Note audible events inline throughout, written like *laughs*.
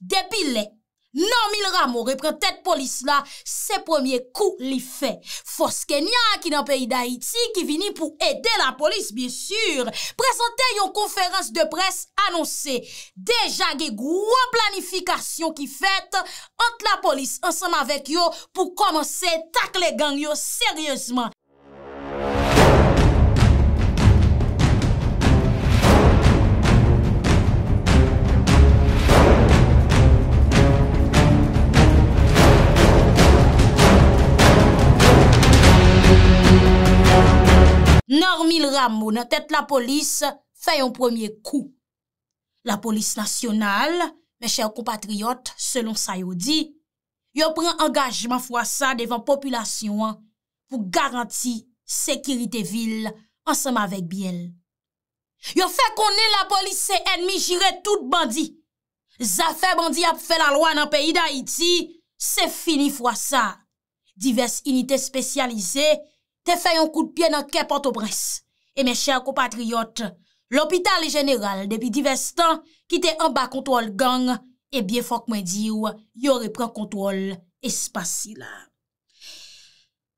Depi le, nan mil ramo repren tet polis la, se premier kou li fe. Foske nyan ki nan peyi da iti ki vini pou ede la polis, biensur. Presente yon konferans de pres anonsi. Deja ge gwa planifikasyon ki fet, ant la polis ansam avek yo pou komanse tak le gang yo seryosman. Ramon, tèt la polis fè yon premier kou. La polis nasyonal, me chèr kompatriot, selon sa yodi, yo pren angajman fwa sa devan populasyon pou garanti sekirite vil ansama vek biel. Yo fè konen la polis se enmi jire tout bandi. Zafè bandi ap fè la lwa nan peyi da iti, se fini fwa sa. Diverse unité spesyalize te fè yon kou de pye nan ke portobresse. E eh men chèk ou patriyot, l'hôpital jeneral depi divestan ki te anba kontrol gang, ebyen eh fòk mwen diw, yo repren kontrol espasy la.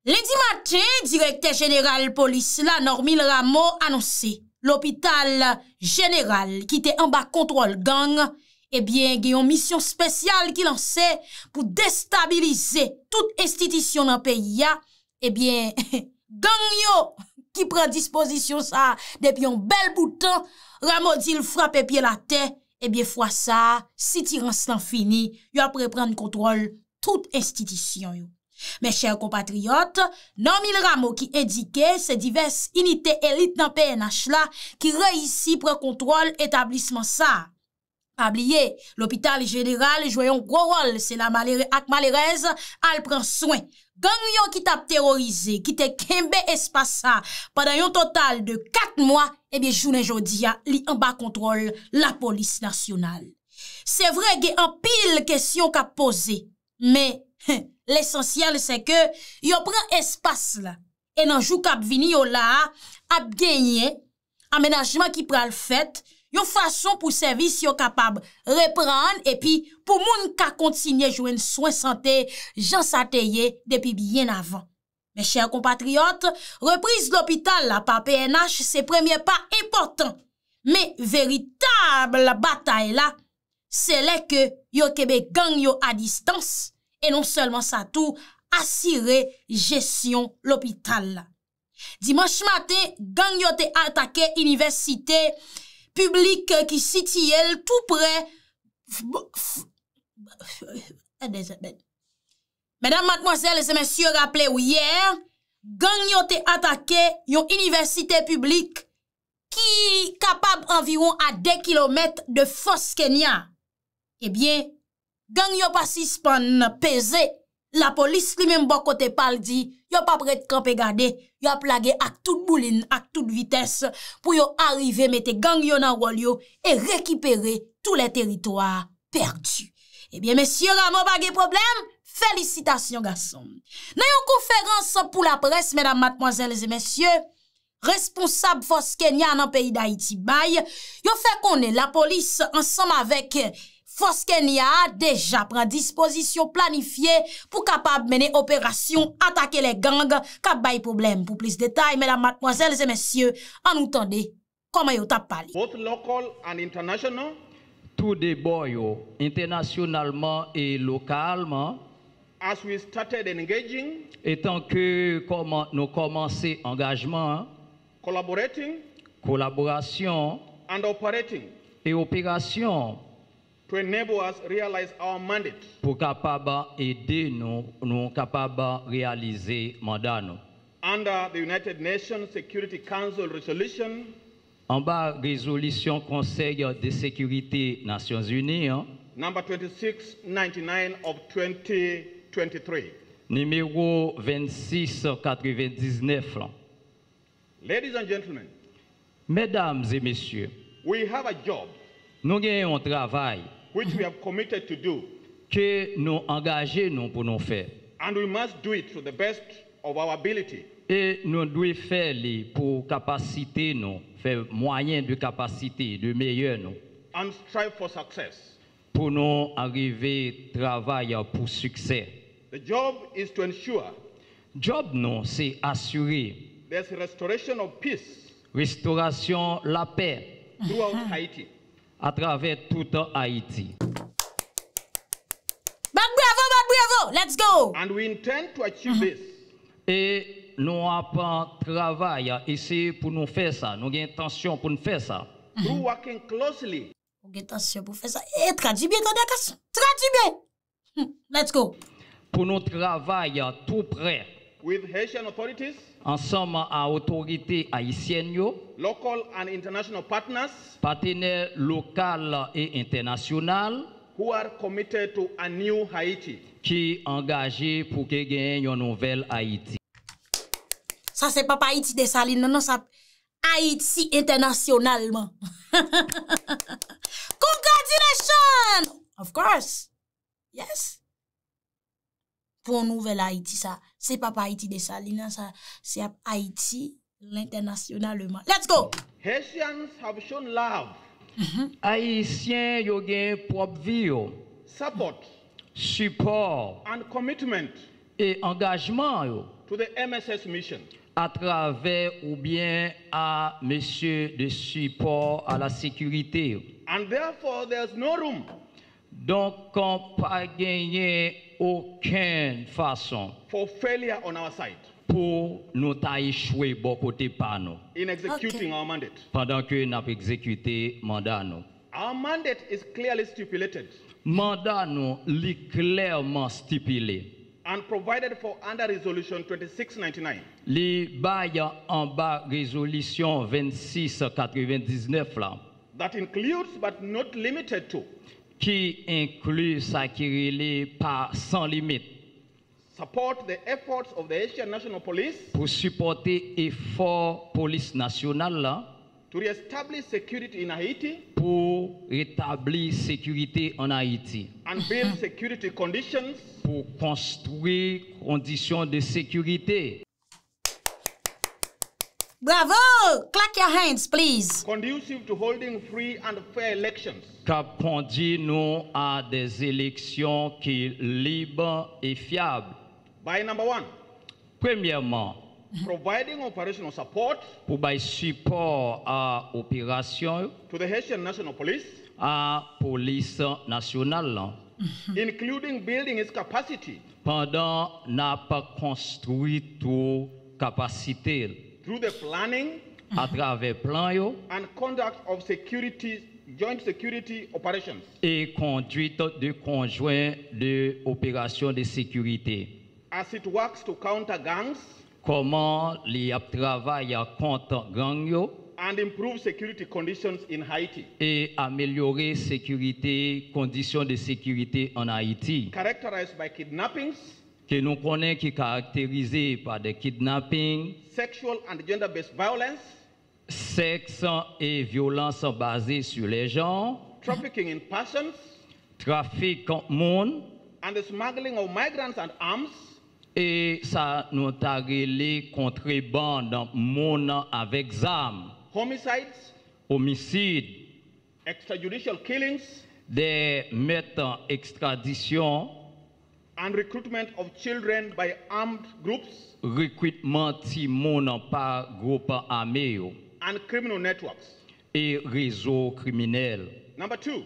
Lè di matè, direktè jeneral polis la Normil Rameau anonsè, l'hôpital jeneral ki te anba kontrol gang, ebyen eh genyon misyon spesyal ki lansè pou destabilize tout estitisyon nan peyi ya, ebyen *laughs* gang yo! ki pren disposisyon sa depi yon bel boutan, ramo di l frape pie la te, e eh bie fwa sa, si tiran san fini, yo apre pren kontrol tout institisyon yo. Me chèr kompatriyot, nan mil ramo ki edike se divers unitè elit nan PNH la, ki reisi pren kontrol etablisman sa. Pabliye, l opital jeneral jwayon gwo rol, se la ak malerez al pren souen, Gam yon ki tap terorize, ki te kembe espasa, padan yon total de 4 mwa, ebi jounen jodi ya li anba kontrol la polis nasyonal. Se vre gen an pil kesyon ka pose, men l'esensyal se ke yon pren espas la, enanjou kap vini yo la, ap genye, amenajman ki pral fèt, yon fason pou servis yon kapab repran, epi pou moun ka kontinye jwen souen sante, jan sa teye depi bien avan. Me chèr kompatriot, repriz l'opital la pa PNH se premye pa importan, me veritab la batay la, se le ke yon kebe gangyo a distans, e non selman sa tou asire jesyon l'opital la. Dimanche mate, gangyo te atake universite, publik ki siti el tout pre. Mèdam matmozèl, se mèsyo raple ou yè, gang yo te atake yon universite publik ki kapab anviron a de kilometre de fos kenya, ebyen, eh gang yo pasis pan pesè, la polis li mèm bò kote pal di, yo pa pre t'kampè gade, yo a plage ak tout boulin, ak tout vites, pou yo arrive mette gang yon an walyo, e rekipere tout le teritoar perdu. Ebyen, eh mesye, yo gwa mò bagè problem, felicitasyon gasom. Nan yon konferans pou la pres, mèdam matmoazèl zè mesye, responsab fòs Kenya nan peyi da Itibay, yo fè konè la polis ansom avèk force Kenya déjà pris disposition planifiée pour capable mener opération attaquer les gangs gangs bay problème. Pour plus de détails, mesdames, zè mèsyè, an nou tande comment yo tap parlé. Both local and international, tout internationalement et localement, as étant que comment nous commençons engagement, collaborating, collaboration, et opération, to enable us realize our mandate. Pour capable aider nous, nous capable réaliser mandat nous. Under the United Nations Security Council resolution. En bas résolution Conseil de sécurité Nations Unies. Hein, number 2699 of 2023. Numéro 2699. Ladies and gentlemen. Mesdames et messieurs. We have a job. Nous avons un travail which we have committed to do. Que nous engager nous pour nous faire. And we must do it to the best of our ability. Et nous devons faire les pour capacité nous, faire moyen de capacité, de meilleur nous. And strive for success. Pour nous arriver travail pour succès. The job is to ensure. Job non, c'est assurer. There's restoration of peace. Restauration la paix. Throughout Haiti à travers tout Haïti. Bad bravo, bad bravo, let's go. And we intend to achieve mm-hmm. this. Et nous avons travail ici pour nous faire ça. Nous avons intention pour nous faire ça. Mm -hmm. working closely. Nous avons intention pour faire ça. Et eh, traduis bien, traduis bien. Hmm, let's go. Pour nous travailler tout près. En som a otorite Haitien yo Patener lokal e internasyonal Ki angaje pou ke genye yon nouvel Haiti Sa se papa Haiti de Saline nanan sa non, Haiti internasyonal man *laughs* Congratulations Of course Yes pour nouvelle Haïti ça. C'est pas Haïti de ça, c'est Haïti internationalement. Let's go. Haitians have shown love. Mm-hmm. Haïtiens yo gen propre vie Support. Support. And commitment. Et engagement yo. To the MSS mission. À travers ou bien à monsieur de support à la sécurité. And therefore there's no room donc, qu'on pas gagné aucune façon. For failure on our side. Pour nous échouer bon côté par nous. In executing okay. our mandate. Pendant que nous avons exécuté mandat nous. Our mandate is clearly stipulated. Mandat nous est clairement stipulé. And provided for under Resolution 2699. Les bails en bas Résolution 2699 là. That includes but not limited to qui inclut ça par sans limite. Support Police. Pour supporter effort police nationale là. Pour rétablir sécurité en Haïti. And build security Pour construire conditions de sécurité. Bravo! Clap your hands, please. Conducive to holding free and fair elections. Car nous à des élections qui libres et fiables. By number one. Premièrement. Providing operational support. Pour by support à opération. To the Haitian National Police. À police nationale. Including building its capacity. Pendant n'a pas construit tout capacité. through the planning à plan yo and conduct of security joint security operations et conduite de conjoint de opération de sécurité as it works to counter gangs comment les travaille contre gang yo and improve security conditions in Haiti et améliorer sécurité conditions de sécurité en Haïti characterized by kidnappings que nous connaissons qui est caractérisé par des kidnappings, sexual and gender-based violence, sexe et violence basées sur les genres, trafficking in persons, trafic en monde, and the smuggling of migrants and arms, et ça nous a les contrebande monde avec armes, homicides, homicides, extrajudicial killings, des meurtres d'extradition and recruitment of children by armed groups recrutement ti par groupe armé and criminal networks et réseaux criminels number two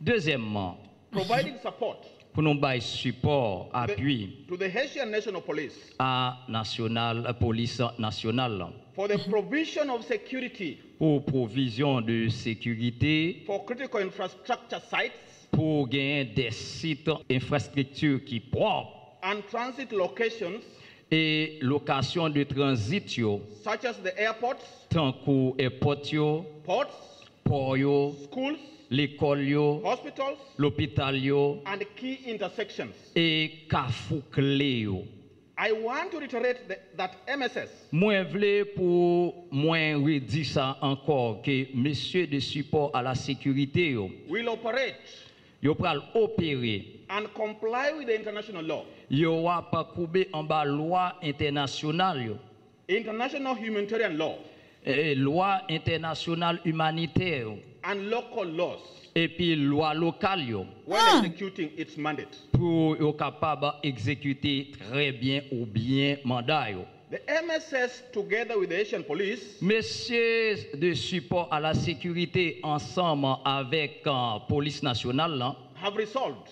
deuxièmement providing support pour nous bailler support appui to the Haitian National Police à national police nationale for the provision of security pour provision de sécurité for critical infrastructure sites pour gagner des sites infrastructures qui propres and transit locations et location de transit yo such as the airports tant qu'au ports port yo schools l'école yo hospitals l'hôpital yo and key intersections et carrefour clé yo I want to reiterate that MSS. Moi vle pour moi redire ça encore que monsieur de support à la sécurité will operate yo pral opérer and comply with the international law yo wa pa koube en ba loi internationale yo international humanitarian law et eh, loi internationale humanitaire and local laws et puis loi locale yo when ah. executing its mandate pour yo capable exécuter très bien ou bien mandat yo The MSS, together with the Haitian police, Messieurs de support à la sécurité ensemble avec la uh, police nationale, là, hein, have resolved,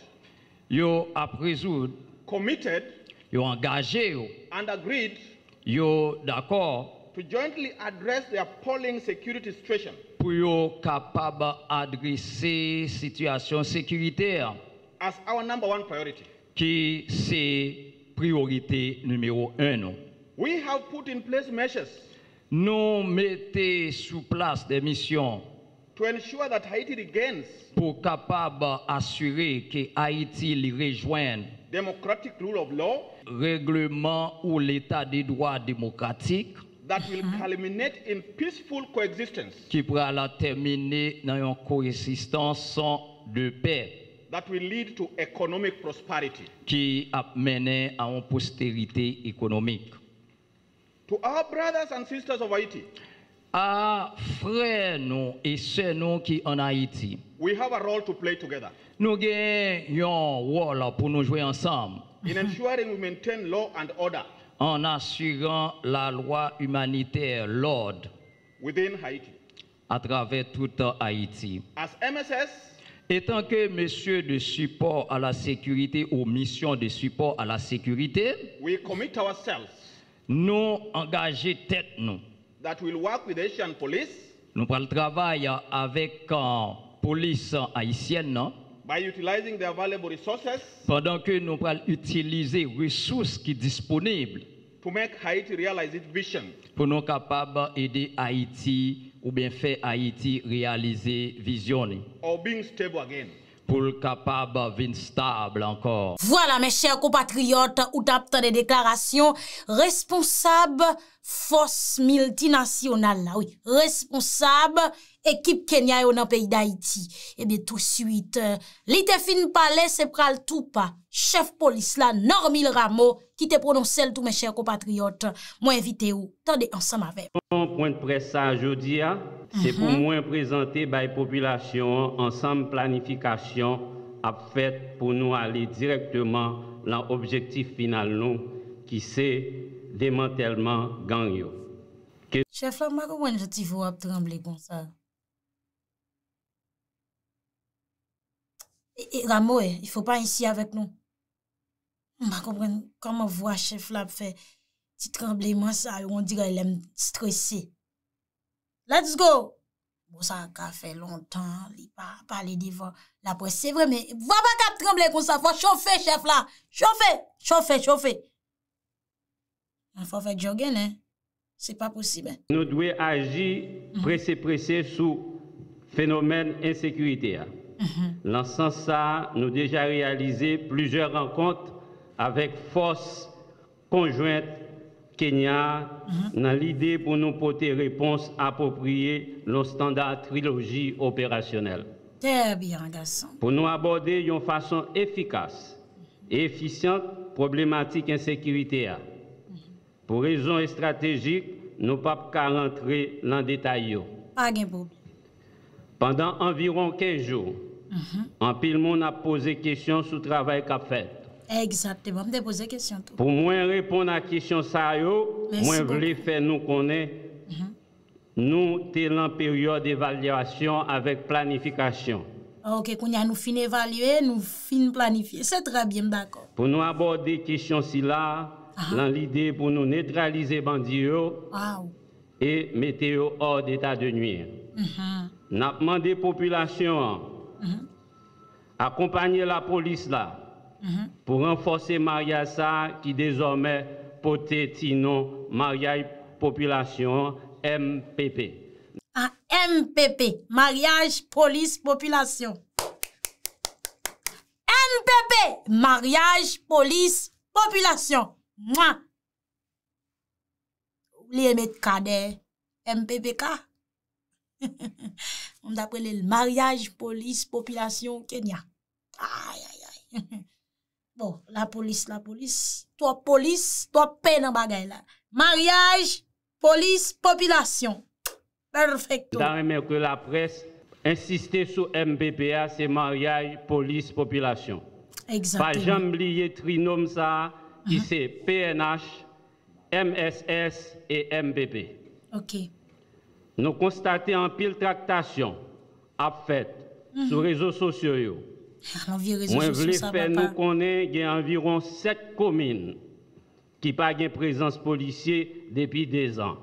yo a résoudre, committed, yo engagé, yo, and agreed, yo d'accord, to jointly address the appalling security situation. Pour yo capable adresser situation sécuritaire. As our number one priority. Qui c'est priorité numéro un, non? We have put in place measures nous mettons sous place des missions to ensure that Haiti regains pour capable assurer que Haïti rejoigne democratic rule of law règlement ou l'état des droits démocratiques that will uh-huh. culminate in peaceful coexistence qui pourra la terminer dans une coexistence de paix that will lead to economic prosperity qui a mené à une postérité économique To our brothers and sisters of Haiti, à frères nous et sœurs nous qui en Haïti. We have a role to play together. Nous gagnons un rôle pour nous jouer ensemble. In ensuring we maintain law and order. En assurant la loi humanitaire, l'ordre. Within Haiti. À travers tout Haïti. As MSS, Étant que monsieur de support à la sécurité ou mission de support à la sécurité, we commit ourselves nous engager tête nous. That will work with Haitian police. Nous prenons le travail avec la uh, police haïtienne. Non? By utilizing their valuable resources. Pendant que nous prenons utiliser ressources qui disponibles. To make Haiti realize its vision. Pour nous capable aider Haïti ou bien faire Haïti réaliser vision. Or being stable again. pou l kapab vin stable ankor. Voilà, mes chers compatriotes, ou tap tande deklarasyon, responsable force multinationale, responsable ekip Kenya ou nan peyi d'Haïti. Ebe eh tout suite, euh, li te fin palè se pral tou pa, chef polis la, Normil Rameau, ki te prononsel tou mes chers compatriotes, mwen evite ou, tande ansama ve. Moun point presa jodi a, Se pou mwen mhm. prezante bay populasyon, ansam planifikasyon ap fet pou nou ale direktman lan objektif final nou ki se demantelman ganyo. Cheflap, mwa kwen jote ti vwa ap tremble kon sa? E ramo e, il fwa pa insi avek nou. Mwa komwen kwa mwa vwa cheflap fe ti tremble kon sa, yon diray lem stresse. Let's go! Bon, sa a ka fe lontan, li pa, pa li divan. La po, se vremen, vwa pa ka tremble kon sa, fwa chofe, chef la! Chofe, chofe, chofe! Fwa fe jogen, eh. Se pa posibe. Nou dwe agi mm-hmm. presse presse sou fenomen insekuité. Mm-hmm. Lansan sa, nou deja realize pluje renkont avèk fos konjouent Kenya mhm. na l'idée pour nous porter réponse appropriée nos standards trilogie opérationnel. Très bien, garçon. Pour nous aborder d'une façon efficace et mhm. efficiente problématique insécurité. la sécurité. Mhm. Pour raison stratégique, nous ne pouvons pas rentrer dans le détail. Pas Pendant environ 15 jours, un en pile monde a posé question sur le travail qu'a fait. Exactement, je poser question. Tout. Pour moi répondre à la question ça, yo, moi voulais faire nous connaître, mm-hmm. nous sommes en période d'évaluation avec planification. Ok, qu'on nous fin évaluer, nous fin planifier. C'est très bien, d'accord. Pour nous aborder question si là, dans l'idée pour nous neutraliser bandits wow. et mettre hors d'état de nuire. Mm mm-hmm. Nous population hein, mm-hmm. accompagner la police là. pou renfose maryasa ki dezorme pote ti nou maryaj populasyon MPP. Ah, MPP, maryaj polis populasyon. MPP, maryaj polis populasyon. Ou liye met kade MPP ka? *laughs* On da prele l maryaj polis populasyon Kenya. Ay, ay, ay, ay. *laughs* Bon, la police, la police, toi, police, toi paix dans bagay la. Mariage, police, population. Perfecto. Dans même que la presse, insister sur MBPA, c'est mariage, police, population. Exactement. Pas jam le trinôme, ça, qui uh-huh. PNH, MSS et MBP. Ok. Nous constatons en pile tractation, à fait, sur uh-huh. les réseaux sociaux... Ah, Moi, je faire que nous connaissions environ sept communes qui n'ont pas eu de présence policière depuis deux ans.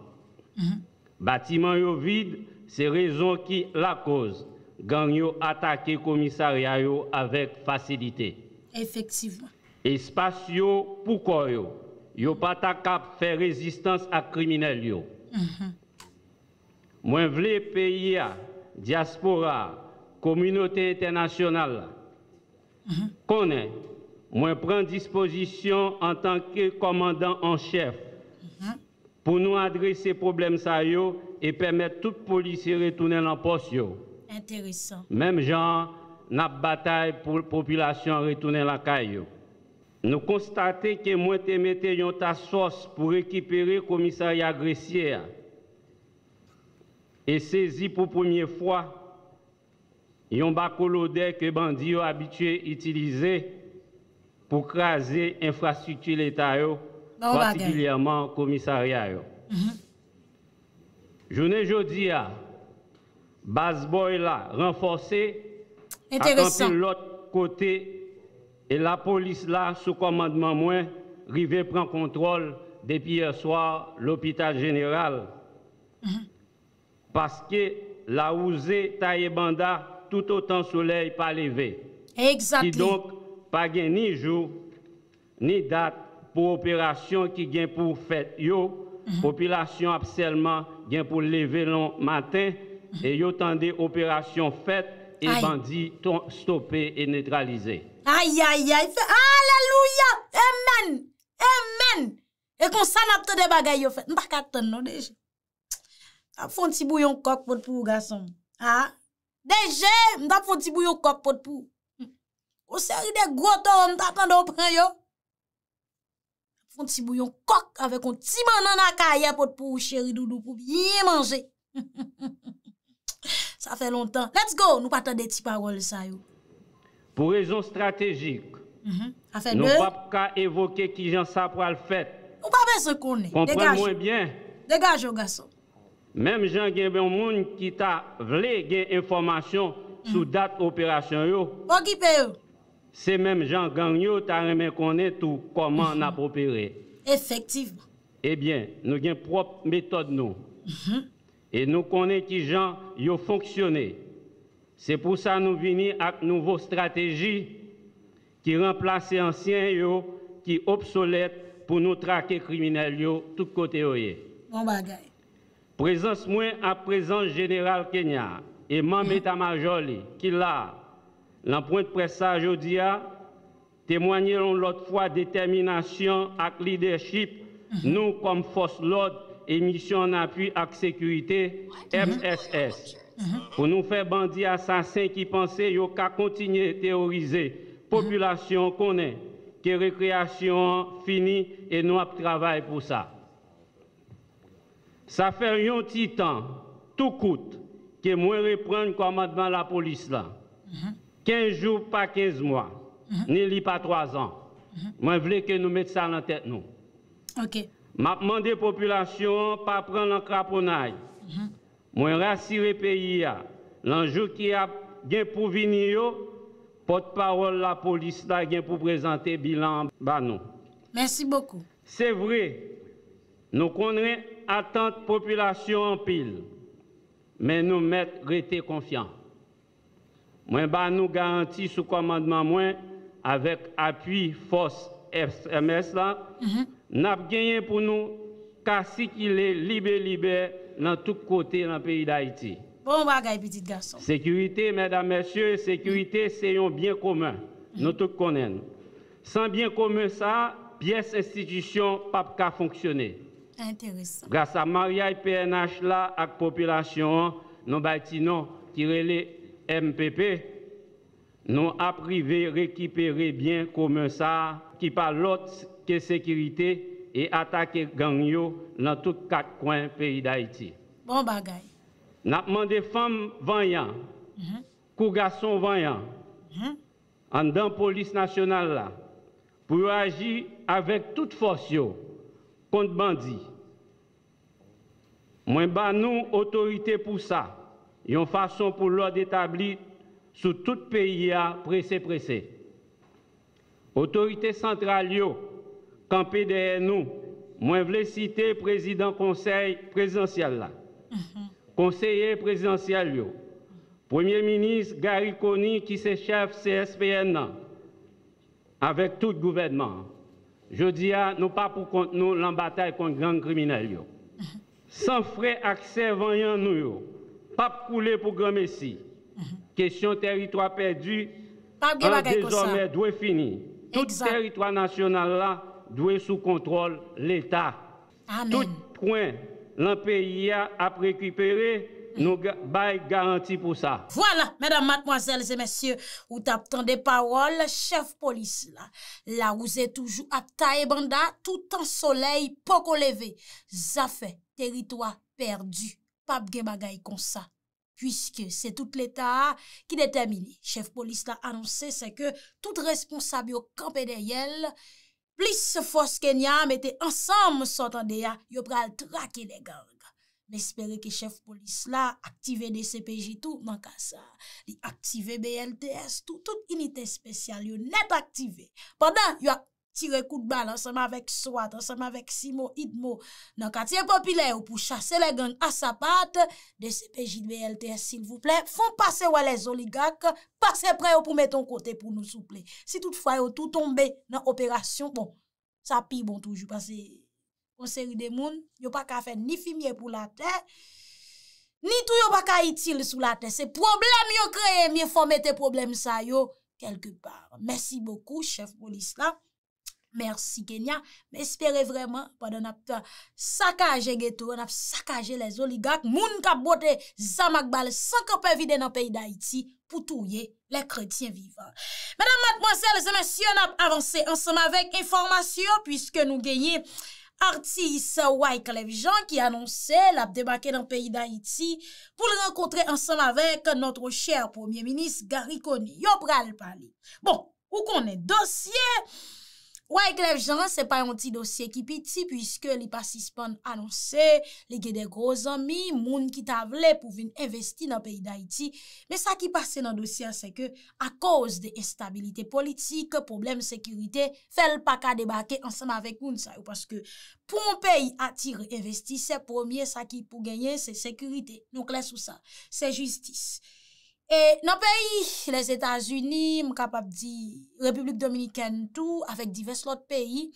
Mhm. Bâtiments vides, c'est la raison qui la cause. Gagnez-vous attaquer le commissariat avec facilité. Effectivement. Espace-y, pourquoi Yo pas n'avez pas faire résistance à criminels. yo. Mhm. je veux que pays, la diaspora, la communauté internationale, Mhm. connaît, moi prends disposition en tant que commandant en chef mhm. pour nous adresser problème ça yo et permettre toute policier retourner en poste Intéressant. Même genre n'a bataille pour population retourner la poste. Nous constatons que moi te mette yon ta sauce pour récupérer commissariat Gressier et saisi pour première fois yon bakolode que bandi yo habitué utiliser pour craser infrastructure l'État, particulièrement commissariat. Je Mm -hmm. Journée jodi a, base boy là renforcé, l'autre côté et la police là sous commandement moins, rivé prend contrôle depuis hier soir l'hôpital général. Mhm. Parce que la usé taille banda toutotan soleil pa leve. E, exactly. Ki donk, pa gen ni jou, ni dat, pou operasyon ki gen pou fet yo, mm-hmm. popilasyon apselman gen pou leve lon maten, mm-hmm. e yo tende operasyon fet, e bandi stoppe e netralize. Ay, ay, ay, fe, hallelujah, amen, amen, e kon sanapte de bagay yo fet, mba kat ton non, fon ti bou yon kok pot pou ou gason, ha? Ah. Deje, mta pou foun ti bou yon kok potpou. O seri de gwo to, mta tan do pran yo. Foun ti bou yon kok avè kon ti manan akaye potpou ou seri do do pou yi manje. *laughs* Sa fè lontan. Let's go, nou patan de ti parol sa yo. Pou rejon strategik, mhm. nou pap ka evoke ki jan sa pral fèt. Nou papen se konen, degaj yo gaso. Mem jan gen ben moun ki ta vle gen informasyon sou dat operasyon yo. Pon ki pe yo. Se mem jan gen yo, ta reme konen tou koman mhm. ap operen. Efektivman. Ebyen, eh nou gen prop metode nou. Mhm. E nou konen ki jan yo fonksyonen. Se pou sa nou vini ak nouvo strateji ki remplase ansyen yo ki obsolet pou nou trake kriminal yo tout kote yo ye. Bon bagay. Présence moins à présence générale Kenya et membre *laughs* état-major qui l'a, l'empreinte pressage aujourd'hui, témoigner l'autre fois détermination et leadership, mhm. nous comme force l'ordre et mission en appui à sécurité MSS. Mhm. Mhm. Pour nous faire bandits assassins qui pensaient ka continuer à terroriser population qu'on est, que récréation finie et nous travaillé pour ça. Ça fait un petit temps, tout coûte, que moi reprendre commandement la police là. 15 mhm. jours, pas 15 mois, mhm. ni pas 3 ans. Mhm. Moi, je veux que nous mettions ça en tête nous. OK. M'a demandé population pas prendre l'encraponnaille. Moi rassurer pays l'enjeu qui a bien pour venir porte-parole la police là pour présenter bilan bah non. Merci beaucoup. C'est vrai. Nous connaissons attente population en pile, mais nous mettre rester confiants. Moi, bas nous garantis, sous commandement moi, avec appui force SMS là, mhm. n'a gagné pour nous si qu'il est libre dans tous côté dans pays d'Haïti. Bon petit garçon. Sécurité mesdames messieurs, sécurité c'est un bien commun. Nous mhm. tous connaissons. Sans bien commun ça, pièce institution pas qu'à fonctionner. Intéressant. Grâce à et PNH là la population, nous bâtissons qui les MPP, nous a privé récupérer bien comme ça qui par l'autre que sécurité et attaquer gang dans tous les quatre coins du pays d'Haïti. Bon bagay. avons demandé femmes vaillantes, mm mm-hmm. garçons vaillants, mm mm-hmm. en police nationale là, pour agir avec toute force yo, contre bandits. Moins bas nous autorité pour ça. Et une façon pour l'ordre établi sous tout pays à pressé pressé. Autorité centrale yo campé derrière nous. Moi voulais citer président conseil présidentiel là. Mhm. Conseiller présidentiel yo. Premier ministre Gary Conny qui est chef CSPN avec tout gouvernement. Je dis à nous pas pour contre nous la bataille contre grands criminels. Sans frais accès voyant nous. Pas couler pour grand messie. Question territoire perdu. Désormais doit finir. Tout territoire national là doit sous contrôle l'État. Tout point dans pays a récupéré Nou bay garanti pou sa. Voilà, mesdames, mademoiselles et messieurs, ou tap tende parol, chef polis la, la ouze toujou a ta ebanda, tout an soleil poko leve, zafè, teritoa, perdu, pap gen bagay konsa, pwiske se tout l'Etat ki detemini. Chef polis la annonse se ke tout responsabio kampè de yel, plis fos kenyam ete ansam sotan de ya, yo pral trake le gal. Nespere ke chef polis la, aktive DCPJ tou, man ka sa. Li aktive BLTS tou, tout unitè spesyal, yo net aktive. Pendan yo a tire kout bal, ansame avèk Swat, ansame avèk Simo, Itmo, nan katye popile ou pou chase le gang a sa pat, DCPJ, BLTS, s'il vous plè, fon pase wè les oligak, pase pre ou pou mette an kote pou nou souple. Si tout fwa yo tou tombe nan operasyon, bon, sa pi bon toujou pase... Monseri de moun, yo pa ka fe ni fimiye pou la te, ni tou yo pa ka itil sou la te. Se problem yo kreye, miye fome te problem sa yo, kelke par. Mersi boku, chef polis la. Mersi genya. Mespere vreman, padon ap sakaje geto, an ap sakaje le zoligak, moun kap bote zamak bal, sankan pe vide nan peyi da iti, pou touye le kretien viva. Madame Mat Monser, monser, zeme si yo an ap avanse, anseman vek informasyon, pwiske nou genye, Parti Issa Ouay-Kalevjan ki anonsè l ap demakè nan peyi d'Haïti pou l renkontre ansan avèk notre chèr poumyè minis Garikoni Yopralpali. Bon, pou konè dosye... Woy klev jan se pa yon ti dosye ki piti pwiske li pasispan anonse, li ge de groz ami, moun ki ta vle pou vin investi nan peyi da iti. Me sa ki pase nan dosye se ke a koz de estabilite politik, problem sekurite, fel pa ka debake ansan avèk moun sa yo. Paske pou moun peyi atire investi, se pwomye sa ki pou genye se sekurite, nou kles ou sa, se justis. E, nan peyi, les Etats-Unis, m kapap di Republik Dominikentou, avek divers lot peyi,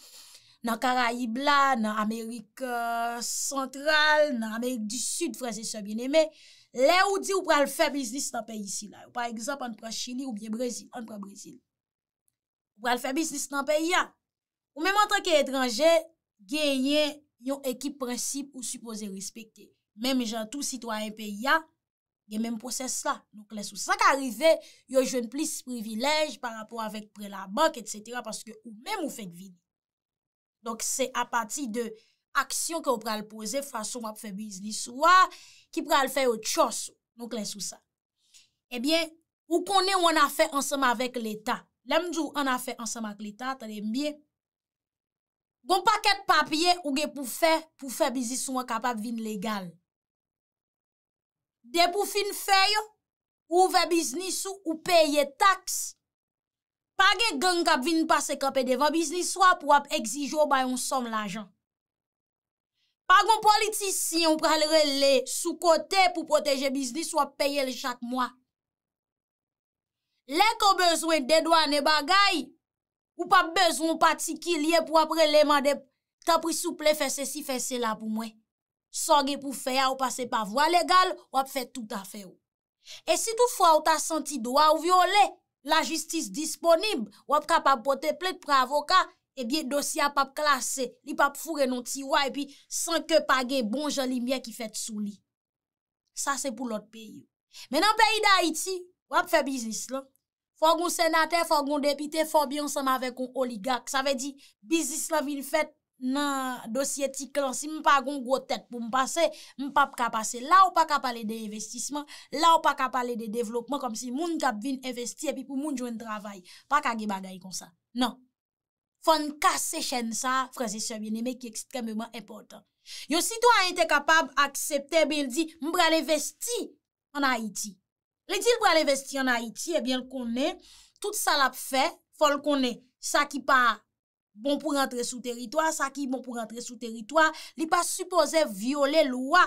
nan Karaibla, nan Amerik Sentral, euh, nan Amerik Di Sud, franse sebyen eme, le ou di ou pral fe biznis nan peyi si la. Par ekzamp, an pral chili ou bie brezil, an pral brezil. Ou pral fe biznis nan peyi ya. Ou mèm an tanke etranje, genyen yon ekip prinsip ou supose respekte. Mèm jantou sitwa en peyi ya, Gen men m posè sa. Nou k lè sou sa. Sa k arrive, yo jen plis privilej par rapport avèk pre la bank, et cetera, paske ou men m ou fèk vid. Donk se a bon pati de aksyon ke ou pral pose fwa sou wap fè bizis li sou wap, ki pral fè yot chos. Nou k lè sou sa. Ebyen, ou konen w an a fè ansama avèk l'Etat. Lem djou an a fè ansama avèk l'Etat, tanem biye, goun paket papye ou gen pou fè pou fè bizis sou wap kapap vin legal. Dè pou fin fèyo, ouve biznis ou peye taks. Page gen kap vin pase kap e devan biznis, wap wap egzijou bayon som l'ajan. Page mwen politisi, wap prelre le soukote pou proteje biznis, wap peye le chak mwa. Lè kon bezwen dedwa ne bagay, wap ap bezwen pati ki liye pou ap releman de tapri souple fese si fese la pou mwen. Soge pou feya ou pase pa vwa legal, wap fè tout afe yo. E si tout fwa ou ta senti doa ou vyo le, la jistis disponib, wap kap apote plek pre avoka, e bie dosya ap ap klasè. Li pap fure non tiwa e pi sanke page bon joli myè ki fèt sou li. Sa se pou lot peyi yo. Men an peyi da Haiti, wap fè bizis lan. Fò goun senate, fò goun depite, fò bi ansan avè kon oligak. Sa vè di bizis lan vin fèt. nan dosye ti klansi, mpagon gwo tet pou mpase, mpap kapase la ou pa kapale de investisman la ou pa kapale de devlopman kom si moun kap vin investi epi pou moun jwen travay pa kage bagay kon sa, nan fon kase chen sa fransese mwen eme ki ekstrememan epotan, yo si to a inte kapab aksepte bel di mbra le vesti an Haiti le di eh l brale vesti an Haiti, ebyen konen, tout sa lap fe fon konen, sa ki pa Bon pou rentre sou teritwa, sa ki bon pou rentre sou teritwa. Li pa suppose viole lwa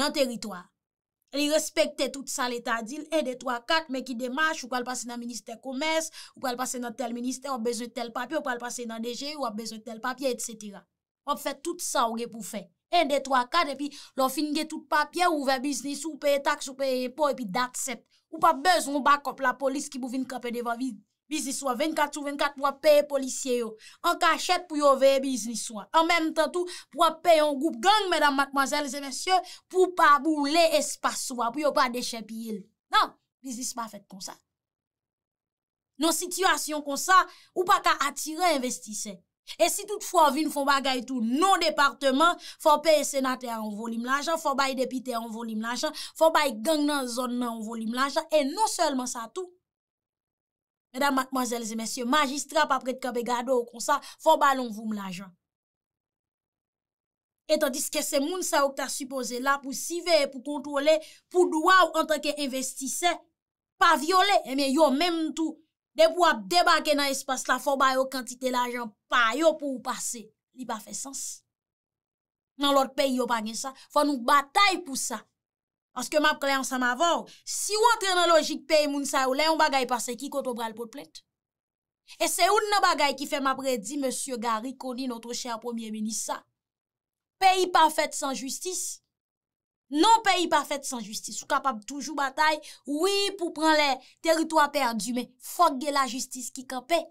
nan teritwa. Li respekte tout sa l'état d'il. 1, 2, 3, 4, men ki demache, ou pa l'passe nan Ministère Commerce, ou pa l'passe nan tel Ministère, ou pa l'passe nan DG, ou pa l'passe nan tel papye, etc. Op fè tout sa ou gè pou fè. 1, 2, 3, 4, epi lò fin gè tout papye, ou vè biznis, ou pè tax, ou pè epò, epi dat sep. Ou pa bez, ou bak op la polis ki bou vin kapè deva vid. Bizi sou a 24 ou 24 pou a peye policye yo. An kachet pou yo veye bizi sou a. An men tan tou pou a peye an goup gang, mèdam, matmazèl, zè mèsyè, pou pa bou le espas sou a, pou yo pa deche pi yil. Nan, bizi sou a fèt kon sa. Non situasyon kon sa, ou pa ka atire investise. E si tout fwa vin fwa bagay tou non departement, fwa peye senate an volim lajan, fwa bay depite an volim lajan, fwa bay gang nan zon nan volim lajan, e non selman sa tou, Mèdam, matmòzèlzè, mèsyè magistrap apre tka bè gado ou konsa, fò balon voum l'ajan. Etan diske se moun sa ouk ta suppose la pou sive, pou kontrole, pou doua ou an tanke investise, pa viole, e eh mè yo mèm tout, de pou ap debake nan espas la, fò balon kantite l'ajan, pa yo pou ou pase, li pa fè sens. Nan lot pe yo bagen sa, fò nou batay pou sa. Aske ma preansan ma vor, si ou an tre nan logik peyi moun sa ou le, an bagay pase ki koto bral pou plet. E se ou nan bagay ki fe ma predi, Monsie Garik, koni noto chè a premier menisa. Peyi pa fèt san justis. Non peyi pa fèt san justis. Sou kapab toujou batay, oui pou pran le teritwa perdu, men fòk ge la justis ki kapè.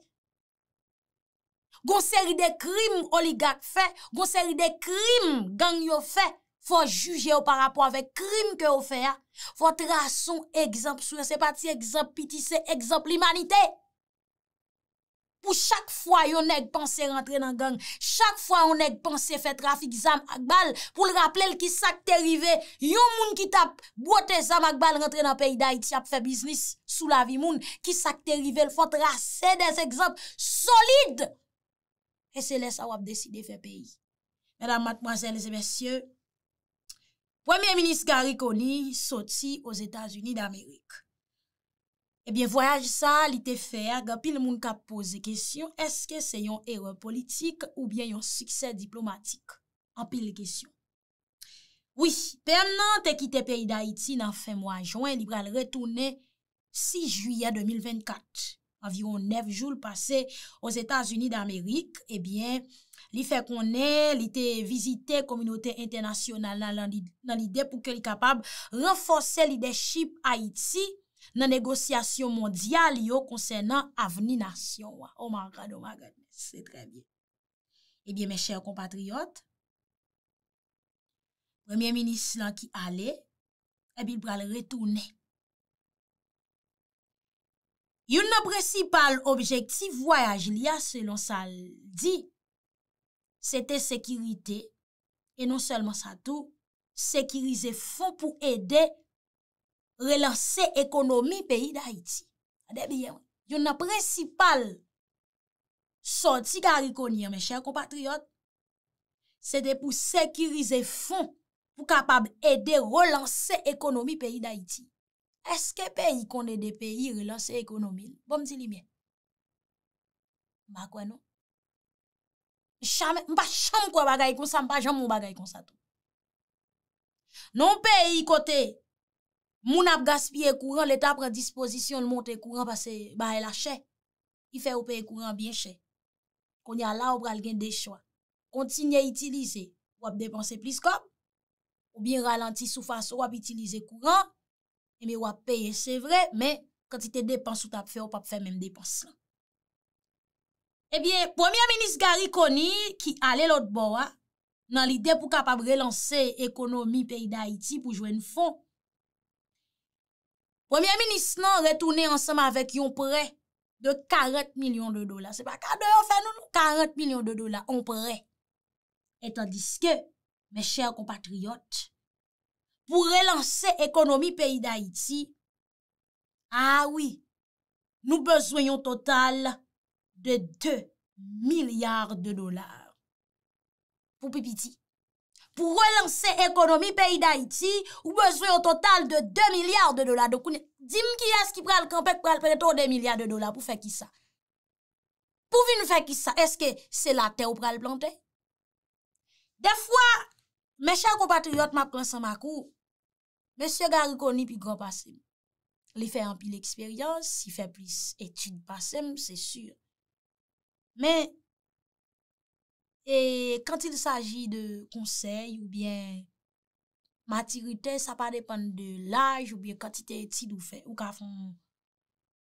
Gon seri de krim oligak fè, gon seri de krim gangyo fè. Fon juje ou par rapport avè krim ke ou fè ya. Fon tra son egzamp sou. Se pati egzamp piti, se egzamp l'imanite. Pou chak fwa yon egpansè rentre nan gang. Chak fwa yon egpansè fè trafik zam akbal. Pou l raple l ki sak terive. Yon moun ki tap bote zam akbal rentre nan peyi da iti ap fè biznis sou la vi moun. Ki sak terive l fote rasè des egzamp solide. E se lè sa wap deside fè peyi. Premye minis Garikoni soti os Etats-Unis d'Amerik. Ebyen, eh voyaj sa li te fer, ga pil moun ka pose kesyon, eske se yon eror politik ou bien yon sukset diplomatik. An pil kesyon. Oui, pen nan te kite peyi d'Aiti nan fe mwa jwen, li pral retoune 6 juye 2024. Aviron 9 joul pase os Etats-Unis d'Amerik, ebyen, eh Li fe konen, li te vizite kominote internasyonal nan lide pou ke li kapab renfose lideship Haiti nan negosyasyon mondyal yo konsenant aveni nasyon. Oman rade, oman oh rade, oh se tre bie. E eh bie men chèr kompatriot, remyen minis lan ki ale, e eh bil pral retounen. Yon nan presipal objekti voyaj li a se lon sal di. Sete sekirite E non selman sa tou Sekirize fon pou ede Relanse ekonomi peyi da iti Adè biye wè Yon apresipal Soti ka rikonye Mè chèr kompatriot Sete pou sekirize fon Pou kapab ede Relanse ekonomi peyi da iti Eske peyi konede peyi Relanse ekonomi Bon mdi li mè Ma kwen nou Mpa chanm kwa bagay kon sa, mpa janm mpa bagay kon sa tou. Non peye yi kote, moun ap gaspye kouran, l'etap predisposisyon l'monte kouran, pase ba e la chè, ki fè ou peye kouran bien chè. Kon ya la, ou pral gen de chwa. Kontinye itilize, wap depanse plis kom, ou bin ralanti soufase, wap itilize kouran, e mi wap peye, se vre, men, kantite depanse ou tap fè, ou pap fè men depanse lan. Ebyen, Premier Ministre Gary Coney ki ale lout bo a nan lide pou kapab relanse ekonomi peyi d'Haïti pou jwen fon. Premier Ministre nan retounen ansanm avèk yon pre de 40 milyon de dola. Se pa kade yon fè nou nou 40 milyon de dola, yon pre. Etan diske, mè chèr kompatriot, pou relanse ekonomi peyi d'Haïti, de 2 milyard de dolar pou pipiti. Pou relanse ekonomi peyi da iti, ou bezwe o total de 2 milyard de dolar. Dokouni, dim ki yas ki pral kampek pral preto 2 milyard de dolar pou fekisa. Pou vi nou fekisa, eske se la te ou pral plante? De fwa, me chakou patriot ma pransan ma kou, me se gari koni pi kropasem. Li fe ampi l'eksperyans, si fe plis etude pasem, se sur. Men, e, kantil saji de konsey, ou bien, matiritè, sa pa depande de laj, ou bien, kantite etid ou fe, ou ka fon,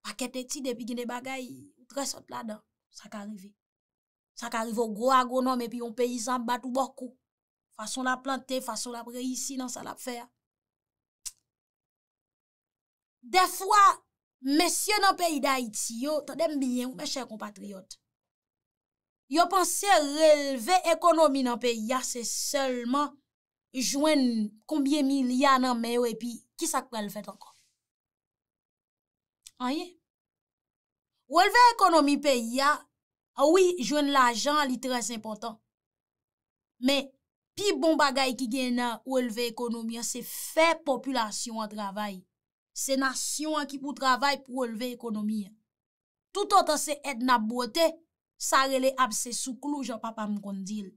paket etid, epi gine bagay, ou tre sot la dan, sa ka rive. Sa ka rive ou gro a gro nan, me pi yon peyizan bat ou boku, fason la plante, fason la preyisi nan sa la fe. De fwa, mesye nan peyida eti yo, ta dem bine ou mesye kompatriot, Yo panse releve ekonomi nan peya se selman jwen konbye mil ya nan meyo e pi kisa kwa le fet ankon. A ye? Ou eleve ekonomi peya, a wii jwen la jan li tres important. Me pi bon bagay ki gen nan ou eleve ekonomi se fe populasyon an travay. Se nasyon an ki pou travay pou releve ekonomi. Tout an se et nan botey. sa rele apse sou klo, jan pa pa mkondil.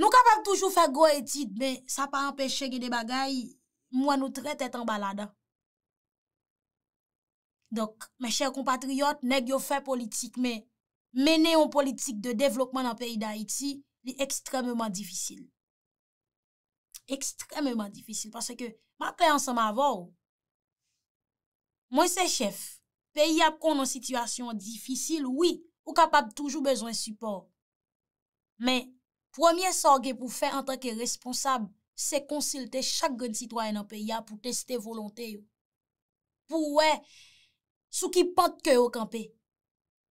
Nou kapap toujou fè go etit, men, sa pa anpeche gen de bagay, mwa nou trete etan balada. Dok, men chèr kompatriot, neg yo fè politik, men, menè yon politik de devlokman an peyi da eti, li ekstremèman difisil. Ekstremèman difisil, parce ke, ma kè ansèm avò, mwen se chèf, peyi ap kon an sitwasyon difisil, oui, ou kapap toujou bezwen suport. Men, pwemye sorge pou fè an tak e responsab, se konsilte chak gen sitwoyen an peyi ap pou testè volontè yo. Pou wè, sou ki pant kè yo kanpe.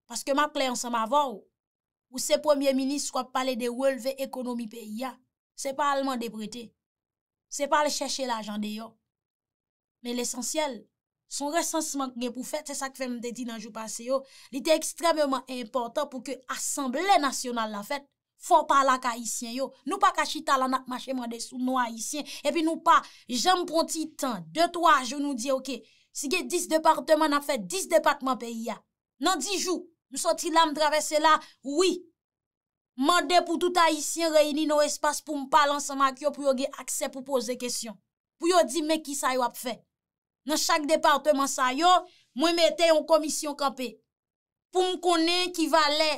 Paske ma kleyan sa ma vò, ou se pwemye minis wap pale de wèlve ekonomi peyi ap, se pa alman deprete. Se pa le chèche la jande yo. Men l'esansyèl, Son resansman gen pou fèt, se sak fèm de di nan jou pase yo, li te ekstremèman impotant pou ke Assemblè National la fèt, fò pala ka Haitien yo. Nou pa kachita lan ak mache mwande sou nou Haitien, epi nou pa, jè mponti tan, de toa, jè nou di, ok, si gen dis departman la fèt, dis departman pe ya, nan di jou, nou soti lam travesse la, oui, mwande pou tout Haitien reyni nou espas pou mpalan sa makyo pou yo gen akse pou pose kesyon. Pou yo di men ki sa yo ap fèt. Nan chak departement sa yo, mwen mette yon komisyon kapè. Pou mkone kivalè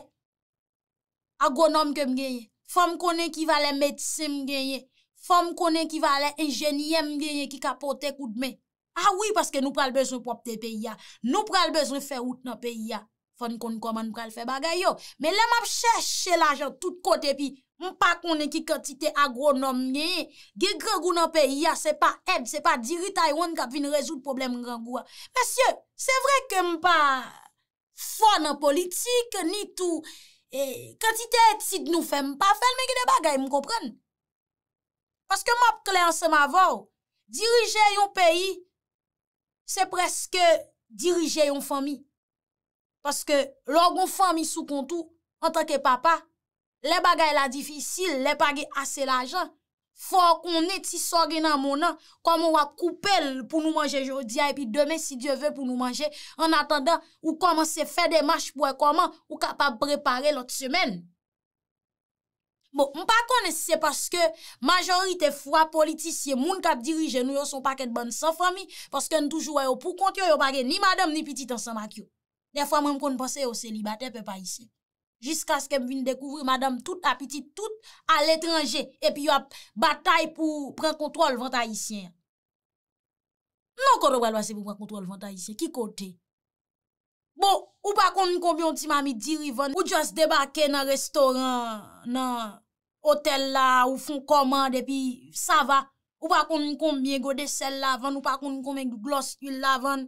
agonom ke mgenye, fò mkone kivalè medisè mgenye, fò mkone kivalè enjenye mgenye ki kapote kout men. A wii, paske nou pral bezon popte pe ya, nou pral bezon fè out nan pe ya, fò mkone koman mpral fè bagay yo. Men lè m ap chèche l'ajan tout kote pi. M pa konen ki kantite agro nom genye, genye gregou nan peyi ya, se pa eb, se pa diri taiwan kap vin rejoul problem genye an gwa. Mesye, se vre ke m pa fwa nan politik, ni tou, e, kantite etsid nou fèm, m pa fèm, men genye bagay, m kopren. Paske m ap kle ansen ma vò, dirije yon peyi, se preske dirije yon fami. Paske lò goun fami sou kontou, an takye papa, Le bagay la difisil, le page ase la jan, fò kon neti sò gen nan mounan, kòm wak koupèl pou nou manje jòdia, epi demè si Diyo vè pou nou manje, an atanda ou kòmanse fè demache pou ekwaman, ou kapap prepare lot semen. Bon, Mpak kon, se paske majorite fwa politisye, moun kap dirije nou yo son paket ban san fami, paske nou toujou wè yo pou kont yo, yo bagè ni madèm ni piti tan san mak yo. Ne fwa mwen kon pose yo selibate pe pa isi. Jiska skèm vin dekouvri madame tout apitit, tout al etranje, epi yo batay pou pren kontrol vantayisyen. Non konro wè lwase pou pren kontrol vantayisyen, ki kote? Bo, ou pa konn konbion ti mami dirivan, ou jwaz debake nan restoran, nan otel la, ou fon komande, epi sa va. Ou pa konn konmye gode sel lavan, ou pa konn konmye glos yu lavan.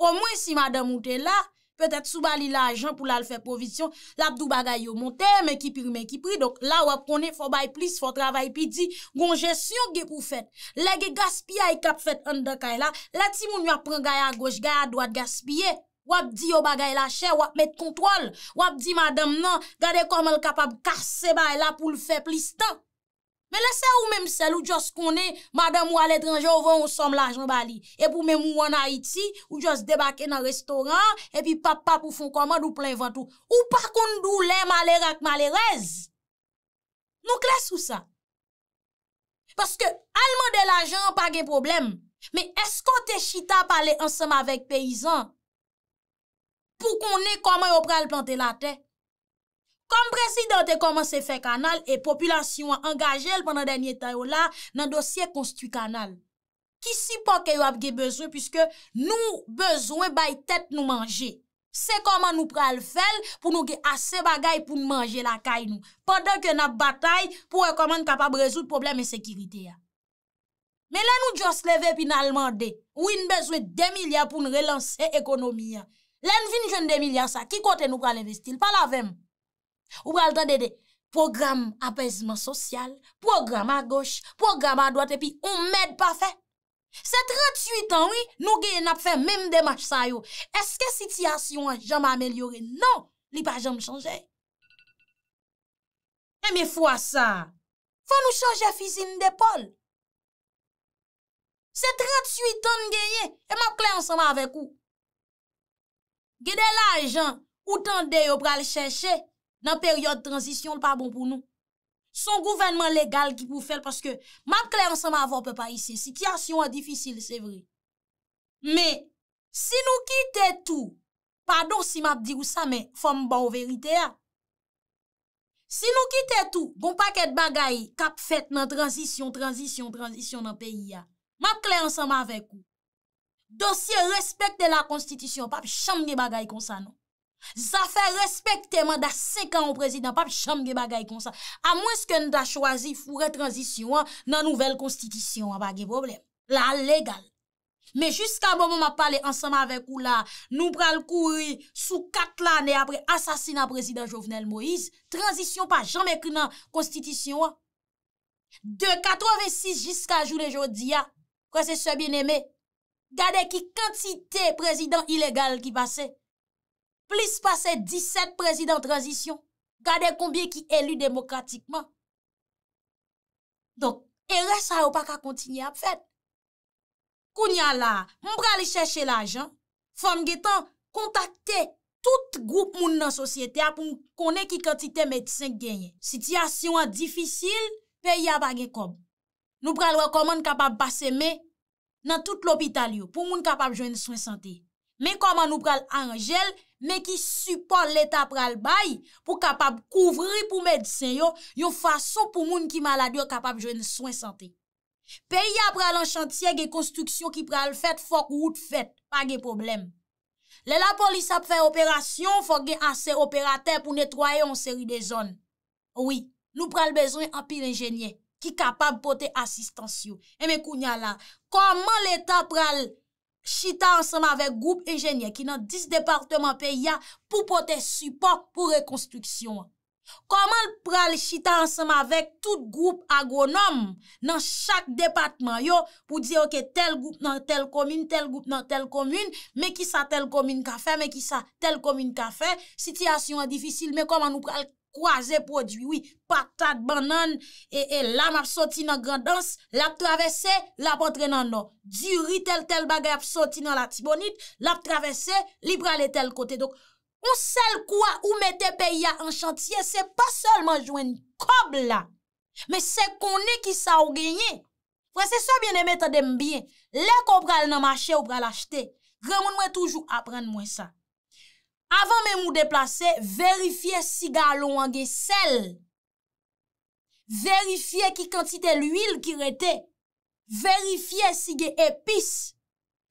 O mwen si madame ou te la, petet sou bali la ajan pou la l fè provisyon, la bdou bagay yo monte, menkipri, menkipri, donk la wap kone fò bay plis, fò travay, pi di gon jesyon ge pou fèt, le ge gaspia yi kap fèt an de kay la, la timoun yon pran gaya goj, gaya doat gaspie, wap di yo bagay la chè, wap met kontwal, wap di madame nan, gade kom el kapab karse bay la pou l fè plis tan. Men lese ou menm sel ou jos konen madan mou aletranje ou ven ou som l'ajan bali. E pou menm ou an Haiti ou jos debake nan restoran e pi pap pap ou fon komad ou plen vantou. Ou pa kondou lè maler ak malerez. Nou kles ou sa. Paske alman de l'ajan pa gen problem. Men esko te chita pale ansam avek peyizan. Po konen koman yo pre al plante la tey. Kom presidante koman se fe kanal e populasyon an gaje el panan denye tayo la nan dosye konstu kanal. Ki si pa ke yo ap ge bezwe puisque nou bezwe bay tet nou manje. Se koman nou pral fel pou nou ge ase bagay pou nou manje la kay nou padan ke nap batay pou re koman kapab rezout probleme sekirite ya. Men lè nou jos leve pi nan alman de, ou in bezwe 2 milyar pou nou relanse ekonomi ya. Lè n vin jen 2 milyar sa, ki kote nou pral investil? Palavem. Ou pral tan dede, program apesman sosyal, program a goch, program a doat non, eh, epi, ou mèd pa fè. Se 38 an wè, nou gèye nap fè mèm de mach sa yo. Eske sityasyon janm amelyore? Non, li pa janm chanjè. E mi fwa sa, fwa nou chanjè fizin de pol. Se 38 an gèye, e map klè ansama avèk ou. Gè de laj jan, ou tan dede yo pral chenjè. nan peryode transisyon l pa bon pou nou. Son gouvenman legal ki pou fel paske map kle ansama avon pe pa isye. Sityasyon an difisil, se vre. Me, si nou kite tou, padon si map dirou sa, me, fom ban ou verite ya. Si nou kite tou, goun paket bagay, kap fet nan transisyon, transisyon, transisyon nan peyi ya. Map kle ansama avon pou. Dosye respekt de la konstitisyon, pap chanm ni bagay kon sa nou. Zafè respektèman da sekan ou prezident Pap chanm ge bagay kon sa A mwen sken da chwazi fure transisyon Nan nouvel konstitisyon Bagye problem La legal Me jiska moun mwa pale ansama avek ou la Nou pral koui sou kat l'anè apre Asasina prezident Jovenel Moïse Transisyon pa jamek nan konstitisyon De 86 jiska jou le jodi ya Prese se bien eme Gade ki kantite prezident ilegal ki pase Plis pase 17 prezident transisyon, gade konbye ki elu demokratikman. Donk, e res sa yo pa ka kontinye ap fet. Kounyan la, mbra li chèche la ajan, fon gètan kontakte tout group moun nan sosyete ap moun konen ki kantite medisyen genye. Sityasyon an difisil, pe yab agen kom. Nou pral rekomman kapab baseme nan tout l'opital yo pou moun kapab jwen souen santey. Men koman nou pral anjel, men ki support l'Etat pral bayi pou kapab kouvri pou medisyen yo yon fason pou moun ki maladyo kapab jwen souen sante. Peyi ap pral an chantye ge konstruksyon ki pral fet fok wout fet, pa ge problem. Le la polis ap fè operasyon fok ge asè operatè pou netwoye yon seri de zon. Ouwi, nou pral bezwen apil enjenye ki kapab pote asistansyo. E eh, men kounya la, koman l'Etat pral... Chita ansema vek goup engenye ki nan dis departman pe ya pou pote support pou rekonstriksyon. Koman pral chita ansema vek tout goup agronom nan chak departman yo pou di yo ke tel goup nan tel komine, tel goup nan tel komine, me ki sa tel komine ka fe, me ki sa tel komine ka fe, sityasyon an difisil, me koman nou pral kwa. Kwa zè podiwi, patat ban nan, e lam ap soti nan grandans, lap travese, lap antre nan nan. Di ri tel tel bagay ap soti nan la tibonit, lap travese, li prale tel kote. Donk, ou sel kwa ou mette peya an chantye, se pa selman jwen kob la. Me se koni ki sa ou genye. Fwa se so biene mette dem bien, le ko prale nan mache ou prale achete. Grè moun mwen toujou apren mwen sa. avan men mou deplase, verifiye si ga loun ange sel. Verifiye ki kantite l'uil ki rete. Verifiye si ge epis.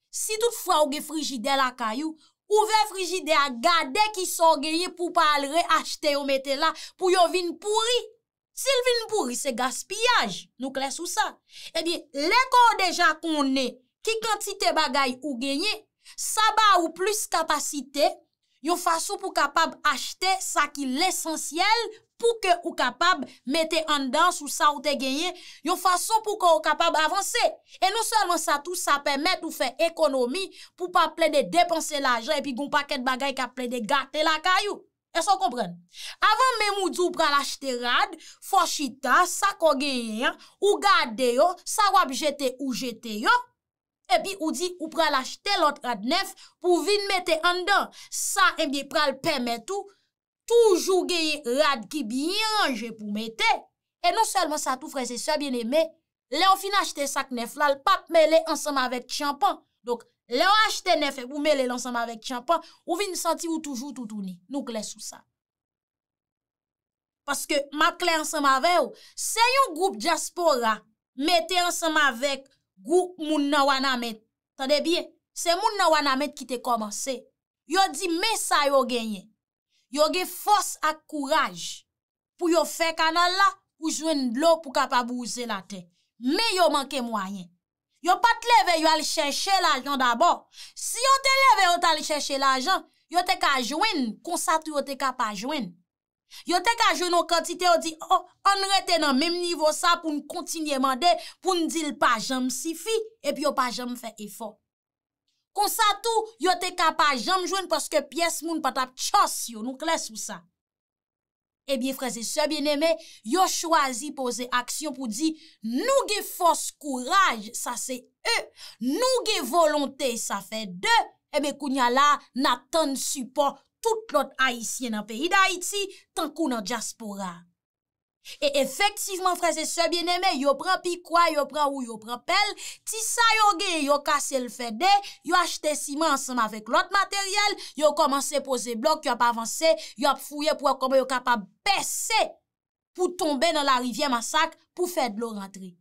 Si tout fwa ou ge frigide la kayou, ou ve frigide a gade ki son geye pou pa al re achete ou metela pou yo vin pouri. Sil vin pouri, se gaspiyaj. Nou kles ou sa. E eh bi, le kon dejan kon ne ki kantite bagay ou genye, sa ba ou plus kapasite, Yon fason pou kapab achete sa ki l'esensyel pou ke ou kapab mette an dan sou sa ou te genyen. Yon fason pou ke ou kapab avanse. E non selon sa tou sa pemet ou fe ekonomi pou pa ple de depanse la ajan e pi goun paket bagay ka ple de gate la kayou. Eso kompren. Avan memou di ou pral achete rad, fosita, sa ko genyen, ou gade yo, sa wap jete ou jete yo, epi ou di ou pral achete lout rad nef pou vin mette andan. Sa, epi eh pral pemet ou, toujou geye rad ki biyanje pou mette. E non selman sa tou frese, sa bine me, le ou fin achete sak nef la, l pat mele ansama vek chanpan. Dok, le ou achete nef e pou mele lansama vek chanpan, ou vin santi ou toujou toutouni. Nou kles ou sa. Paske, ma kle ansama vew, se yon goup jaspora mette ansama vek Gou moun nan wana met, tande bien, se moun nan wana met ki te komanse, yo di me sa yo genye, yo gen fos ak kouraj pou yo fek anan la pou zwen lo pou kapabouze la te. Me yo manke mwanyen, yo pat leve yo al cheshe l ajan dabor, si yo te leve yo tal cheshe l ajan, yo te kapajwen, konsatu yo te kapajwen. Yo te ka joun nou kantite, yo di, oh, an rete nan menm nivou sa pou n kontinye mande, pou n dil pa jom sifi, epi yo pa jom fe efor. Kon sa tou, yo te ka pa jom joun paske piyes moun patap chos, yo nou kles ou sa. Ebiye freze, se bieneme, yo chwazi pose aksyon pou di, nou ge fos kouraj, sa se e, nou ge volonte, sa fe de, ebe kounya la, natan si po. tout lot Haitien nan peyi d'Haiti, tankou nan diaspora. E efektivman, freze, se bieneme, yo pran pi kwa, yo pran ou, yo pran pel, ti sa yo ge, yo kase l fede, yo achete siman ansanm avèk lot materyel, yo komanse pose blok, yo ap avanse, yo ap fouye pou akome yo kapab bese, pou tombe nan la rivye masak, pou fè d'lo rentri.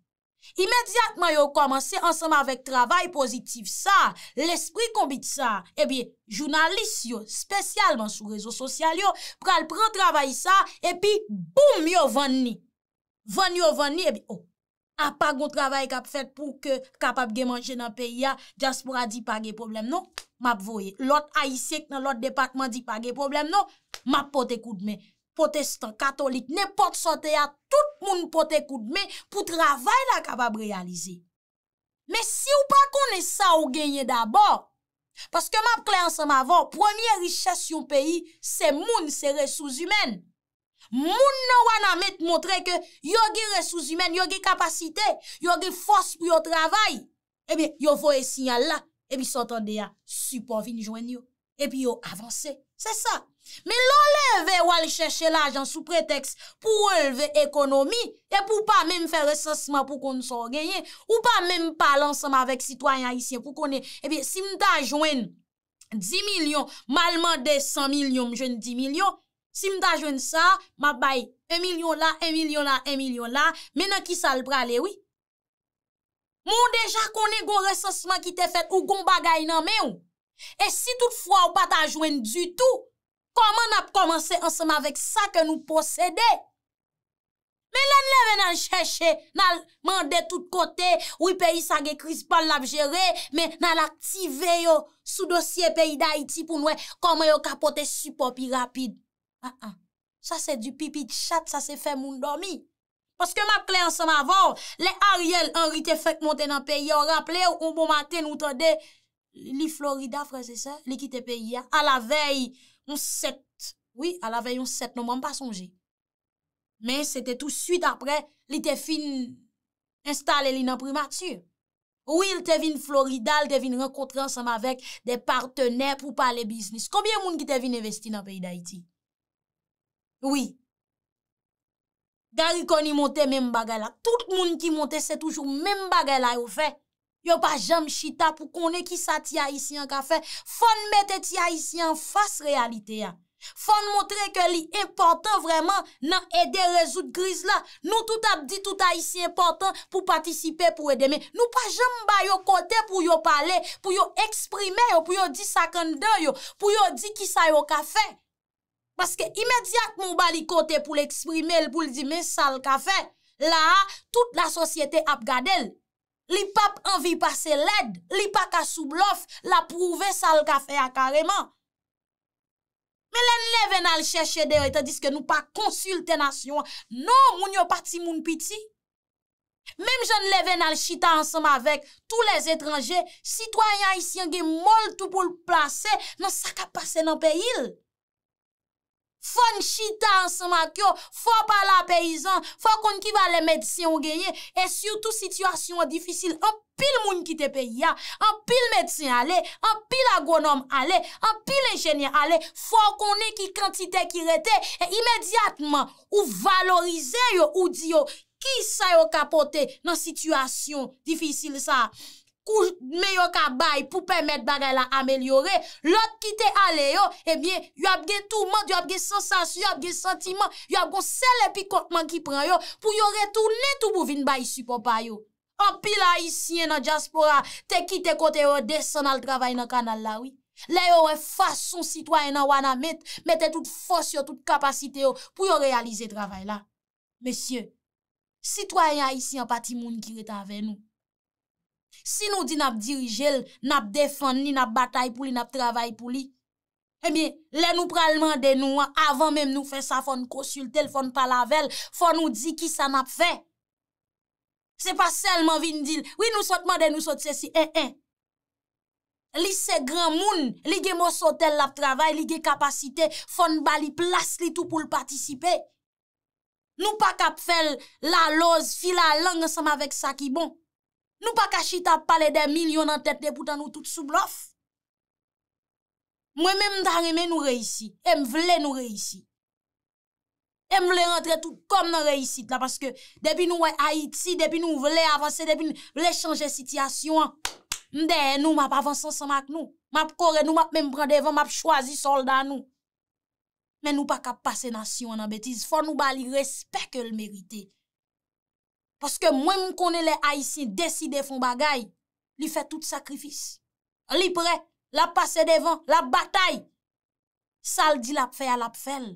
Imediatman yo komanse ansanman vek travay pozitiv sa, l espri konbite sa, ebi jounalist yo, spesyalman sou rezo sosyal yo, pral pran travay sa, epi boum yo van ni. Van ni yo van ni, ebi yo, oh, apak nou travay kap fet pou ke kapap ge manje nan peyi ya, jaspura di pa ge problem nou, map voye. Lot aisek nan lot departman di pa ge problem nou, map pote koudme. potestant, katolik, ne pot sote a, tout moun pot ekout me, pou travay la kapab realize. Me si ou pa kone sa ou genye d'abor, paske map klen se ma vò, premiye rishas yon peyi, se moun se resouz yomen. Moun nan wana met moutre ke, yo ge resouz yomen, yo ge kapasite, yo ge fos pou yo travay, e eh bi yo vò e sinyal la, e bi sotan de a, si pou avin joen yo, e bi yo avanse. Se sa, me lole ve wale chèche l'ajan sou preteks pou releve ekonomi e pou pa mèm fè resesma pou kon sou genyen ou pa mèm pal ansama vek sitwayan isye pou konen. Ebi, si mta jwen 10 milyon, malman de 100 milyon, jwen 10 milyon, si mta jwen sa, mabay 1 milyon la, 1 milyon la, 1 milyon la, mènen ki sal prale, oui. Mou deja konen gon resesma ki te fèt ou gon bagay nan mè ou. E si tout fwa ou pa ta jwen du tout, koman ap komanse anseman vek sa ke nou posede? Men lè n lè men an chèche nan mande tout kote, oui peyi sa ge kriz pan lap jere, men nan laktive yo sou dosye peyi da iti pou noue koman yo kapote supopi rapide. Ha ha, sa se du pipi de chat, sa se fe moun domi. Paske makle anseman vò, le ariel anri te fèk monten an peyi, yo rappele ou pou bon maten nou tade kote, Li Florida, fra se se, li ki te pe yia, a la vey yon set, oui, a la vey yon set, nou mwen pa sonje. Men, se te tout suite apre, li te fin installe li nan primatur. Oui, li te vin Florida, li te vin renkotre ansanm avek de partene pou pale bisnis. Koubyen moun ki te vin investi nan peyi da iti? Oui. Gar yon koni monte men bagay la. Tout moun ki monte se toujou men bagay la yo fey. yo pa jem chita pou kone ki sa ti a isi an ka fe, fon mette ti a isi an fase realite ya, fon montre ke li important vreman nan ede rezout griz la, nou tout ap di tout a isi important pou patisipe pou edeme, nou pa jem ba yo kote pou yo pale, pou yo eksprime yo, pou yo di sakande yo, pou yo di ki sa yo ka fe, paske imediat mou ba li kote pou l'eksprime, pou l'di men sal ka fe, la, tout la sosyete ap gadel, Li pap anvi pase led, li pa ka sou blof, la prouve sal ka fe a kareman. Men lè n lèven al chèche dere, tè diske nou pa konsulte nasyon. Non, moun yo pati moun piti. Mem jen lèven al chita ansanm avek, tou les etranje, sitwayan y siyengi mol tou pou l plase nan sakap pase nan peyil. Fon chita an sema kyo, fon pala peyizan, fon kon ki va le medisyen ou geye, e syoutou situasyon an difisyil, an pil moun ki te peyi ya, an pil medisyen ale, an pil agonom ale, an pil enjenyen ale, fon kon ne ki kantite ki rete, e imediatman ou valorize yo ou diyo ki sa yo kapote nan situasyon difisyil sa. kou mè yo ka bay pou pèmèt bagay la amelyore, lòk ki te ale yo, ebyen, eh yo apge tout mèd, yo apge sensasyon, yo apge sentiman, yo apgon sel epi kotman ki pran yo, pou yo retouni tout bou vin bay isi popay yo. An pi la isi yon jaspora, te kite kote yo deson al travay nan kanal la, oui. Le yo we fason sitwayen an wana met, mette tout fos yo, tout kapasite yo, pou yo realize travay la. Mèsyen, sitwayen a isi an pati moun ki reta ave nou, Si nou di nap dirijel, nap defan, ni nap batay pou li, nap travay pou li, e mi, le nou pralman de nou an, avan menm nou fè sa fon konsultel, fon palavel, fon nou di ki sa nap fè. Se pa selman vin dil, wè nou sotman de nou sotse si en eh, en. Eh. Li se gran moun, li ge mò sotel lap travay, li ge kapasite, fon bali plas li tout pou l'patisipe. Nou pa kap fè lalòz, filalang, an seman vek sa ki bon. Nou pa kashi ta pale de milyon nan tèt de boutan nou tout sou blof. Mwen men mwen tanre men nou reissi, em vle nou reissi. Em vle rentre tout kom nan reissi la, paske depi nou wè Haiti, depi nou vle avanse, depi nou vle chanje sityasyon. Mden nou map avanse ansan mak nou. Map Kore nou map men mwendevan, map chwazi soldan nou. Men nou pa kase nasyon nan betiz, fon nou bali respè ke l merite. Paske mwen moun kone le haisyen deside fon bagay, li fe tout sakrifis. Li pre, la passe devan, la batay. Sal di la pfe a la pfe. E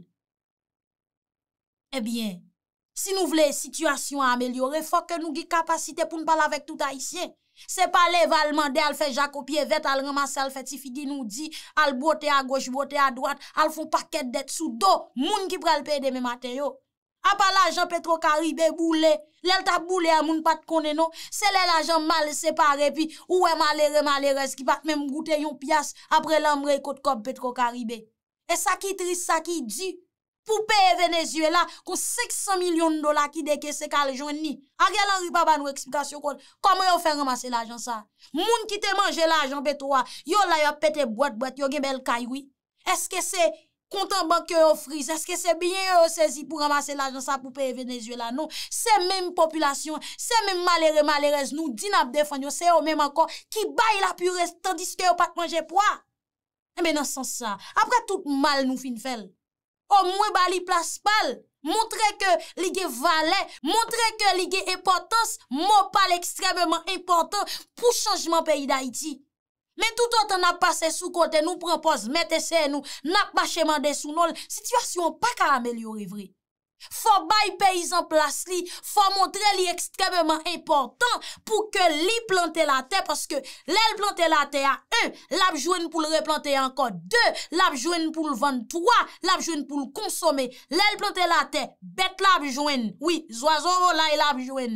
eh bien, si nou vle situasyon amelyore, fok ke nou gi kapasite pou n'pala vek tout haisyen. Se pa lev al mande, al fe jakopye vet, al ramase, al fe tifi di nou di, al bote a goche, bote a dwate, al fon paket det sou do, moun ki prel pe de me materyo. A pa la ajan Petro Karibè boule, lèl ta boule a moun pat kone nou, se lèl ajan mal separe pi, ouè malere malere, eski pat mèm goutè yon pias apre lèm rey kote kop Petro Karibè. E sa ki tris sa ki di, pou peye venezuela kon 600 milyon dola ki deke se kal joun ni. A gè lan ripa ban wè eksplikasyon kon, koman yon fè remase l'ajan sa? Moun ki te manje l'ajan Petro, yon la yon pete bwet bwet, yon gebel kajwi, eske se... Kontan bank yo yo frise, eske se byen yo sezi pou ramase la jan sa pou peye venezuela, nou. Se menm populasyon, se menm malere malerez nou, din ap defanyo, se yo menm ankon ki bay la purez tandis ke yo pat manje pwa. E eh men nan san sa, apre tout mal nou fin fel. O mwen bali plas pal, mwontre ke li ge vale, mwontre ke li ge epotos, mwen pal ekstrememan epotos pou chanjman peyi da iti. Men tout an tan ap pase sou kote nou prempose mette se nou, nan ap bache mande sou nol, sityasyon pa ka amelyo revri. Fo bay pey zan plas li, fo montre li ekstrememan importan pou ke li plante la te, paske lèl plante la te a un, l'apjouen pou l'replante anko, de, l'apjouen pou l'van, twa, l'apjouen pou l'konsome, lèl plante la te, bet la apjouen, oui, zwa zowo la e l'apjouen,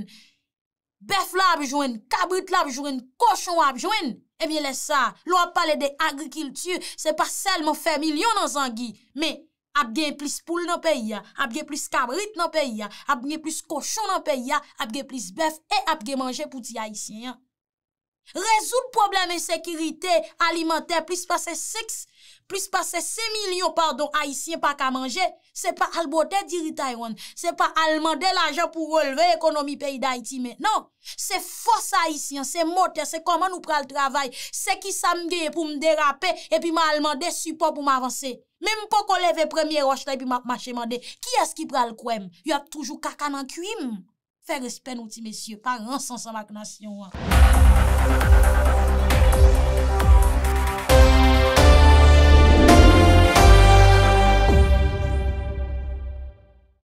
bef la apjouen, kabrit la apjouen, koshon apjouen, Emiye eh lesa, lwa pale de agrikiltu, se pa selman fe milyon nan zangi, me ap gen plis poul nan peya, ap gen plis kabrit nan peya, ap gen plis koshon nan peya, ap gen plis bef, e ap gen manje pou di aisyen. Rezout probleme sekirite, alimenter plis pase siks, Plis pa se se milyon pardon Haitien pa ka manje, se pa albote di rita yon, se pa alman de la jan pou releve ekonomi peyi da Haiti me. Nan, se fos Haitien, se moter, se koman ou pral travay, se ki samge pou mderape, e pi ma alman de supo pou m avanse. Mem pou kon leve premye rochta e pi mache man de. Ki eski pral kouem? Yo ap toujou kakanan kuim. Fe respen outi mesye, pa ransansan la knas yon. Mwen.